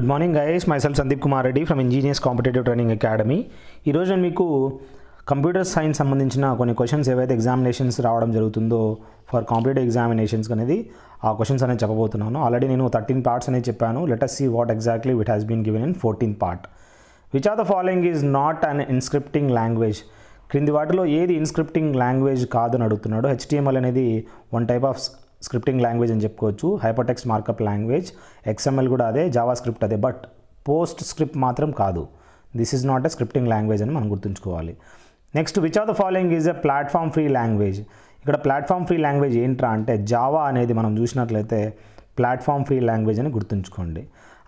Good morning guys myself Sandeep Kumar Reddy from engineers competitive training academy ఈరోజు నేను మీకు కంప్యూటర్ సైన్స్ సంబంధించిన కొన్ని క్వశ్చన్స్ ఏవైతే ఎగ్జామినేషన్స్ రావడం జరుగుతుందో ఫర్ కాంపిటేటివ్ ఎగ్జామినేషన్స్ అనేది ఆ క్వశ్చన్స్ అనేది చెప్పబోతున్నాను ఆల్రెడీ నేను థర్టీన్ పార్ట్స్ అనేది చెప్పాను us see what exactly it has been given in fourteen part which are the following is not an scripting language క్రింది వాటిలో ఏది ఇన్స్క్రిప్టింగ్ లాంగ్వేజ్ కాదని అడుగుతున్నాడు హెచ్టిఎంఎల్ అనేది one type of scripting language అని చెప్పుకోవచ్చు హైపర్టెక్స్ మార్కప్ లాంగ్వేజ్ ఎక్స్ఎంఎల్ కూడా అదే జావా స్క్రిప్ట్ అదే బట్ పోస్ట్ స్క్రిప్ట్ మాత్రం కాదు this is not a scripting language అని మనం గుర్తుంచుకోవాలి next which of the following is a platform free language ఇక్కడ ప్లాట్ఫామ్ ఫ్రీ లాంగ్వేజ్ ఏంట్రా అంటే జావా అనేది మనం చూసినట్లయితే ప్లాట్ఫామ్ ఫ్రీ లాంగ్వేజ్ అని గుర్తుంచుకోండి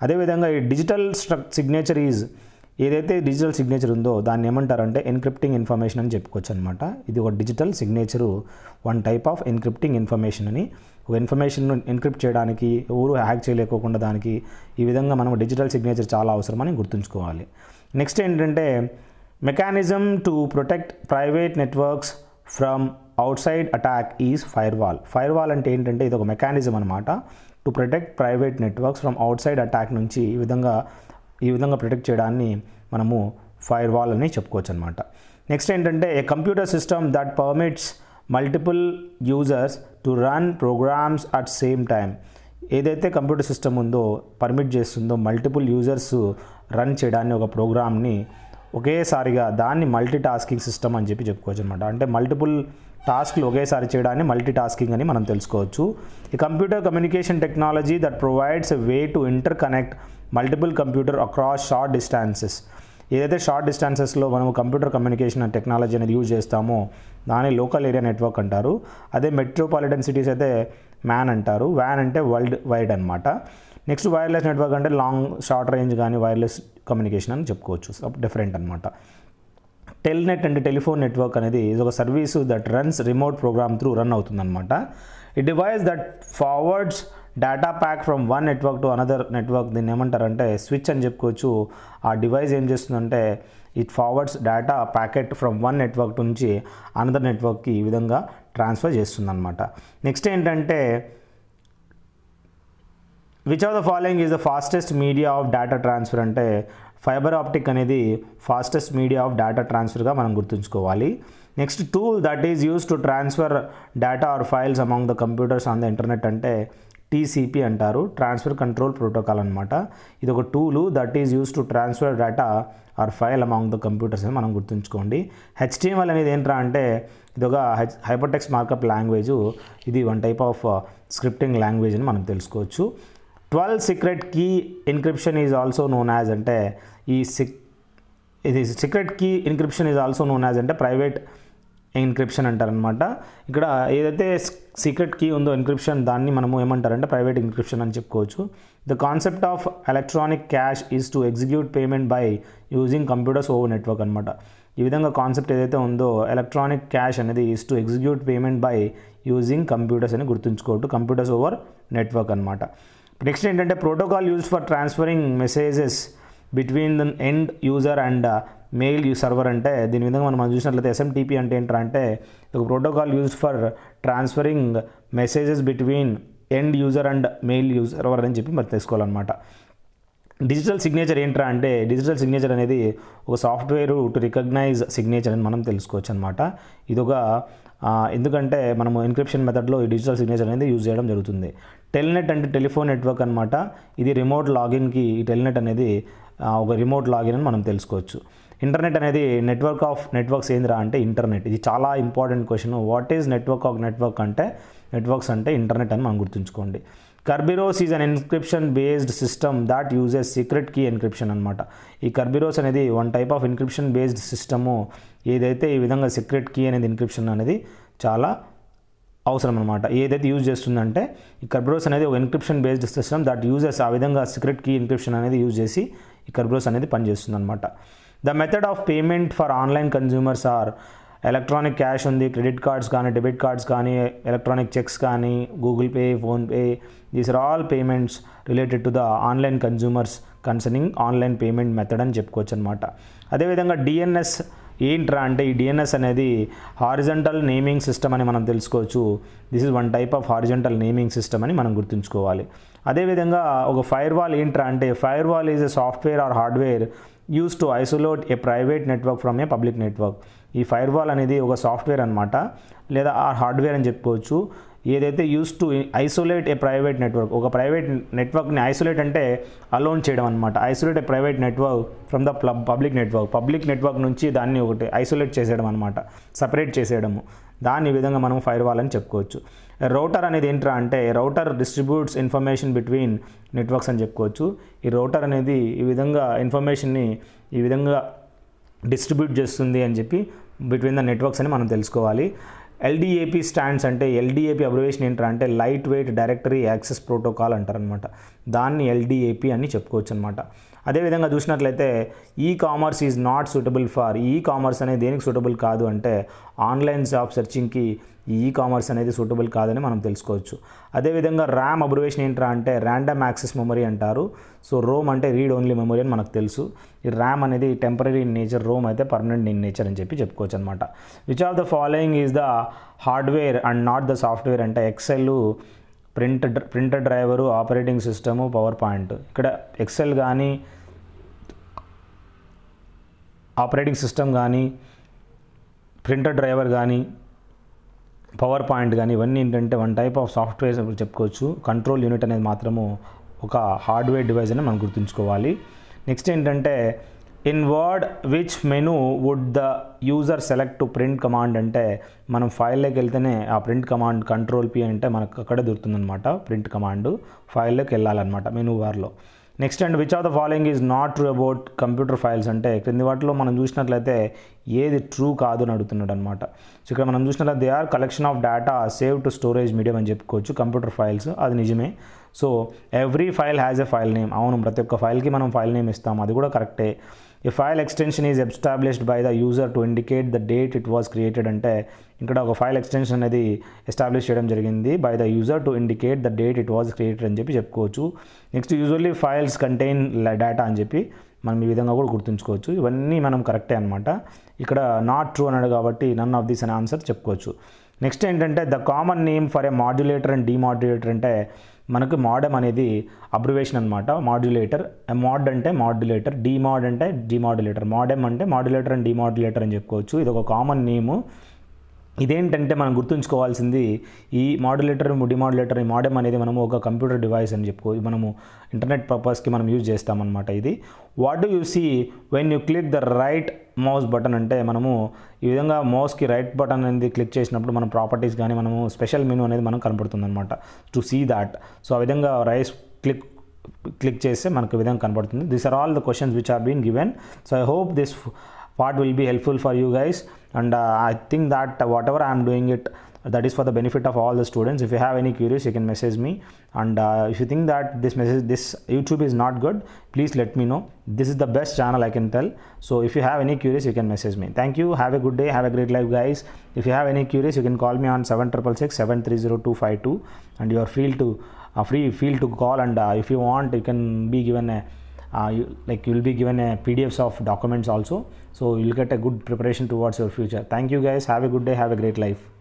అదేవిధంగా ఈ డిజిటల్ స్ట్రక్ సిగ్నేచర్ ఈజ్ ఏదైతే డిజిటల్ సిగ్నేచర్ ఉందో దాన్ని ఏమంటారంటే ఎన్క్రిప్టింగ్ ఇన్ఫర్మేషన్ అని చెప్పుకోవచ్చు అనమాట ఇది ఒక digital signature one type of encrypting information అని ఒక ఇన్ఫర్మేషన్ను ఎన్క్రిప్ట్ చేయడానికి ఎవరు హ్యాక్ చేయలేకోకుండా దానికి ఈ విధంగా మనం డిజిటల్ సిగ్నేచర్ చాలా అవసరమని గుర్తుంచుకోవాలి నెక్స్ట్ ఏంటంటే mechanism to protect private networks from outside attack is firewall firewall అంటే ఏంటంటే ఇది ఒక మెకానిజం అనమాట to protect private networks from outside attack నుంచి ఈ విధంగా ఈ విధంగా ప్రొటెక్ట్ చేయడాన్ని మనము ఫైర్ వాల్ అని చెప్పుకోవచ్చు అనమాట నెక్స్ట్ ఏంటంటే a computer system that permits multiple users to run programs at same time ఏదైతే కంప్యూటర్ సిస్టమ్ ఉందో పర్మిట్ చేస్తుందో మల్టిపుల్ యూజర్స్ రన్ చేయడాన్ని ఒక ప్రోగ్రామ్ని ఒకేసారిగా దాన్ని మల్టీ టాస్కింగ్ సిస్టమ్ అని చెప్పి చెప్పుకోవచ్చు అనమాట అంటే మల్టిపుల్ టాస్క్లు ఒకేసారి చేయడాన్ని మల్టీ టాస్కింగ్ అని మనం తెలుసుకోవచ్చు ఈ computer communication technology that provides a way to interconnect multiple computer across short distances ఏదైతే షార్ట్ డిస్టెన్సెస్లో మనం కంప్యూటర్ కమ్యూనికేషన్ టెక్నాలజీ అనేది యూజ్ చేస్తామో దాని లోకల్ ఏరియా నెట్వర్క్ అంటారు అదే మెట్రోపాలిటన్ సిటీస్ అయితే మ్యాన్ అంటారు వ్యాన్ అంటే వరల్డ్ వైడ్ అనమాట నెక్స్ట్ వైర్లెస్ నెట్వర్క్ అంటే లాంగ్ షార్ట్ రేంజ్ కానీ వైర్లెస్ కమ్యూనికేషన్ అని చెప్పుకోవచ్చు డిఫరెంట్ అనమాట టెల్నెట్ అంటే టెలిఫోన్ నెట్వర్క్ అనేది ఇది ఒక service that runs remote program through run అవుతుందన్నమాట ఈ device that forwards data pack from one network to another network దీన్ని ఏమంటారంటే స్విచ్ అని చెప్పుకోవచ్చు ఆ డివైస్ ఏం చేస్తుందంటే it forwards data packet from one network నుంచి అనదర్ నెట్వర్క్కి ఈ విధంగా ట్రాన్స్ఫర్ చేస్తుందన్నమాట నెక్స్ట్ ఏంటంటే which of the following is the fastest media of data transfer అంటే ఫైబర్ ఆప్టిక్ అనేది ఫాస్టెస్ట్ మీడియా ఆఫ్ డేటా ట్రాన్స్ఫర్గా మనం గుర్తుంచుకోవాలి next tool that is use to transfer data or files among the computers on the internet అంటే TCP అంటారు transfer control protocol అనమాట ఇది ఒక tool that is use to transfer data or file among the computers అని మనం గుర్తుంచుకోండి HTML అనేది ఏంట్రా అంటే ఇది ఒక హెచ్ హైపర్టెక్స్ మార్కప్ లాంగ్వేజ్ ఇది one type of scripting language అని మనం తెలుసుకోవచ్చు twelve secret key encryption is also known as అంటే ఈ సిక్ ఇది secret key encryption is also known as అంటే ప్రైవేట్ ఎన్క్రిప్షన్ అంటారనమాట ఇక్కడ ఏదైతే సీక్రెట్ కీ ఉందో ఎన్క్రిప్షన్ దాన్ని మనము ఏమంటారంటే ప్రైవేట్ ఎన్క్రిప్షన్ అని చెప్పుకోవచ్చు the concept of electronic cash is to execute payment by using computers over network అనమాట ఈ విధంగా కాన్సెప్ట్ ఏదైతే ఉందో ఎలక్ట్రానిక్ క్యాష్ అనేది is to execute payment by using computers అని గుర్తుంచుకోవట్టు కంప్యూటర్స్ ఓవర్ నెట్వర్క్ అనమాట నెక్స్ట్ ఏంటంటే protocol use for transferring messages between the end user and mail server అంటే దీని విధంగా మనం చూసినట్లయితే ఎస్ఎంటీపీ అంటే ఏంటంటే ఒక protocol used for transferring messages between end user and mail user server అని చెప్పి మరి తెలుసుకోవాలన్నమాట డిజిటల్ సిగ్నేచర్ ఏంట్రా అంటే డిజిటల్ సిగ్నేచర్ అనేది ఒక సాఫ్ట్వేర్ టు రికగ్నైజ్ సిగ్నేచర్ అని మనం తెలుసుకోవచ్చు అనమాట ఇదొక ఎందుకంటే మనం ఎన్క్రిప్షన్ మెథడ్లో ఈ డిజిటల్ సిగ్నేచర్ అనేది యూజ్ చేయడం జరుగుతుంది టెల్నెట్ అంటే టెలిఫోన్ నెట్వర్క్ అనమాట ఇది రిమోట్ లాగిన్కి ఈ టెల్నెట్ అనేది ఒక రిమోట్ లాగిన్ అని మనం తెలుసుకోవచ్చు ఇంటర్నెట్ అనేది నెట్వర్క్ ఆఫ్ నెట్వర్క్స్ ఏందిరా అంటే ఇంటర్నెట్ ఇది చాలా important question what is network of network అంటే నెట్వర్క్స్ అంటే ఇంటర్నెట్ అని మనం గుర్తుంచుకోండి Kerberos is an encryption based system that uses secret key encryption అనమాట ఈ కర్బిరోస్ అనేది one type of encryption based system ఏదైతే ఈ విధంగా సీక్రెట్ కీ అనేది ఎన్క్రిప్షన్ అనేది చాలా అవసరం అనమాట ఏదైతే యూజ్ చేస్తుందంటే ఈ కర్బిరోస్ అనేది ఒక encryption based system that uses ఆ విధంగా సీక్రెట్ కీ ఎన్క్రిప్షన్ అనేది యూజ్ చేసి ఈ కర్బిరోస్ అనేది పనిచేస్తుంది అనమాట the method of payment for online consumers or electronic cash ఉంది క్రెడిట్ కార్డ్స్ కానీ డెబిట్ కార్డ్స్ కానీ ఎలక్ట్రానిక్ చెక్స్ కానీ Google Pay PhonePe these are all payments related to the online consumers concerning online payment method అని చెప్పుకోవచ్చు అనమాట అదేవిధంగా DNS ఏంట్రా అంటే ఈ డిఎన్ఎస్ అనేది హారిజంటల్ నేమింగ్ సిస్టమ్ అని మనం తెలుసుకోవచ్చు this is one type of horizontal naming system అని మనం గుర్తుంచుకోవాలి అదేవిధంగా ఒక ఫైర్ వాల్ ఏంట్రా అంటే firewall is a software or hardware use to isolate a private network from a public network ఈ ఫైర్ వాల్ అనేది ఒక సాఫ్ట్వేర్ అనమాట లేదా ఆ హార్డ్వేర్ అని చెప్పుకోవచ్చు ఏదైతే use to isolate a private network ఒక ప్రైవేట్ నెట్వర్క్ని ఐసోలేట్ అంటే అలోన్ చేయడం అనమాట isolate a private network from the public network public network నుంచి దాన్ని ఒకటి ఐసోలేట్ చేసేయడం అనమాట సపరేట్ చేసేయడము దాన్ని ఈ విధంగా మనం ఫైర్ వాల్ అని చెప్పుకోవచ్చు రౌటర్ అనేది ఏంట్రా అంటే router distributes information between networks అని చెప్పుకోవచ్చు ఈ రౌటర్ అనేది ఈ విధంగా ఇన్ఫర్మేషన్ని ఈ విధంగా డిస్ట్రిబ్యూట్ చేస్తుంది అని చెప్పి బిట్వీన్ ద నెట్వర్క్స్ అని మనం తెలుసుకోవాలి ఎల్డిఏపి స్టాండ్స్ అంటే ఎల్డిఏపి అబ్రవేషన్ ఏంటంటే అంటే lightweight directory access protocol అంటారనమాట దాన్ని ఎల్డిఏపి అని చెప్పుకోవచ్చు అనమాట అదేవిధంగా చూసినట్లయితే e commerce is not suitable for e commerce అనేది దేనికి సూటబుల్ కాదు అంటే ఆన్లైన్ జాబ్ సెర్చింగ్కి ఈ ఈ కామర్స్ అనేది సూటబుల్ కాదని మనం తెలుసుకోవచ్చు అదేవిధంగా ర్యామ్ అబ్రివేషన్ ఏంట్రా అంటే ర్యాండమ్ యాక్సెస్ మెమరీ అంటారు సో రోమ్ అంటే రీడ్ ఓన్లీ మెమరీ అని మనకు తెలుసు ఈ ర్యామ్ అనేది టెంపరీ ఇన్ నేచర్ రోమ్ అయితే పర్మనెంట్ ఇన్ నేచర్ అని చెప్పి చెప్పుకోవచ్చు అనమాట which of the following is the hardware and not the software అంటే Excel print printer driver operating system PowerPoint ఇక్కడ ఎక్సెల్ కానీ ఆపరేటింగ్ సిస్టమ్ కానీ ప్రింటర్ డ్రైవర్ కానీ పవర్ పాయింట్ కానీ ఇవన్నీ ఏంటంటే వన్ టైప్ ఆఫ్ సాఫ్ట్వేర్స్ చెప్పుకోవచ్చు కంట్రోల్ యూనిట్ అనేది మాత్రము ఒక హార్డ్వేర్ డివైజ్ అని మనం గుర్తుంచుకోవాలి నెక్స్ట్ ఏంటంటే in Word which menu would the user select to print command అంటే మనం ఫైల్లోకి వెళ్తేనే ఆ ప్రింట్ కమాండ్ కంట్రోల్ పి అంటే మనకు అక్కడే దొరుకుతుందనమాట ప్రింట్ కమాండ్ ఫైల్లోకి వెళ్ళాలన్నమాట మెనూ వార్లో next and which of the following is not true about computer files అంటే క్రింది వాటిలో మనం చూసినట్లయితే ఏది ట్రూ కాదు అని అడుగుతున్నాడు అనమాట సో ఇక్కడ మనం చూసినట్లయితే they are collection of data save to storage medium అని చెప్పుకోవచ్చు కంప్యూటర్ ఫైల్స్ అది నిజమే so every file has a file name అవును ప్రతి ఒక్క ఫైల్కి మనం ఫైల్ నేమ్ ఇస్తాం అది కూడా కరెక్టే ఈ file extension is established by the user to indicate the date it was created అంటే ఇక్కడ ఒక ఫైల్ ఎక్స్టెన్షన్ అనేది ఎస్టాబ్లిష్ చేయడం జరిగింది by the user to indicate the date it was created అని చెప్పి చెప్పుకోవచ్చు next usually files contain data అని చెప్పి మనం ఈ విధంగా కూడా గుర్తుంచుకోవచ్చు ఇవన్నీ మనం కరెక్టే అనమాట ఇక్కడ నాట్ ట్రూ అన్నాడు కాబట్టి నన్ ఆఫ్ దీస్ అనే ఆన్సర్ చెప్పుకోవచ్చు నెక్స్ట్ ఏంటంటే the common name for a modulator and demodulator అంటే మనకు మోడమ్ అనేది అబ్రివేషన్ అనమాట మాడ్యులేటర్ మోడ్ అంటే మాడ్యులేటర్ మోడ్ అంటే డిమాడ్యులేటర్ మోడెమ్ అంటే మాడ్యులేటర్ అండ్ డిమాడ్యులేటర్ అని చెప్పుకోవచ్చు ఇది ఒక కామన్ నేము ఇదేంటంటే మనం గుర్తుంచుకోవాల్సింది ఈ మాడ్యులేటర్ డిమాడ్యులేటర్ ఈ మోడెమ్ అనేది మనము ఒక కంప్యూటర్ డివైస్ అని చెప్పుకో మనము ఇంటర్నెట్ పర్పస్కి మనం యూజ్ చేస్తామన్నమాట ఇది what do you see when you click the right mouse button అంటే మనము ఈ విధంగా మౌస్కి రైట్ బటన్ అనేది క్లిక్ చేసినప్పుడు మనం ప్రాపర్టీస్ కానీ మనము స్పెషల్ మెనూ అనేది మనం కనపడుతుంది అనమాట టు సీ దాట్ సో ఆ విధంగా రైస్ క్లిక్ క్లిక్ చేస్తే మనకు విధంగా కనబడుతుంది this are all the questions which are been given so I hope this part will be helpful for you guys and uh, i think that whatever i am doing it that is for the benefit of all the students if you have any queries you can message me and uh, if you think that this message this youtube is not good please let me know this is the best channel i can tell so if you have any queries you can message me thank you have a good day have a great life guys if you have any queries you can call me on 766 and you are free to uh, free feel to call and uh, if you want you can be given a uh, you, like you will be given a PDFs of documents also. So you'll get a good preparation towards your future. Thank you guys. Have a good day. Have a great life.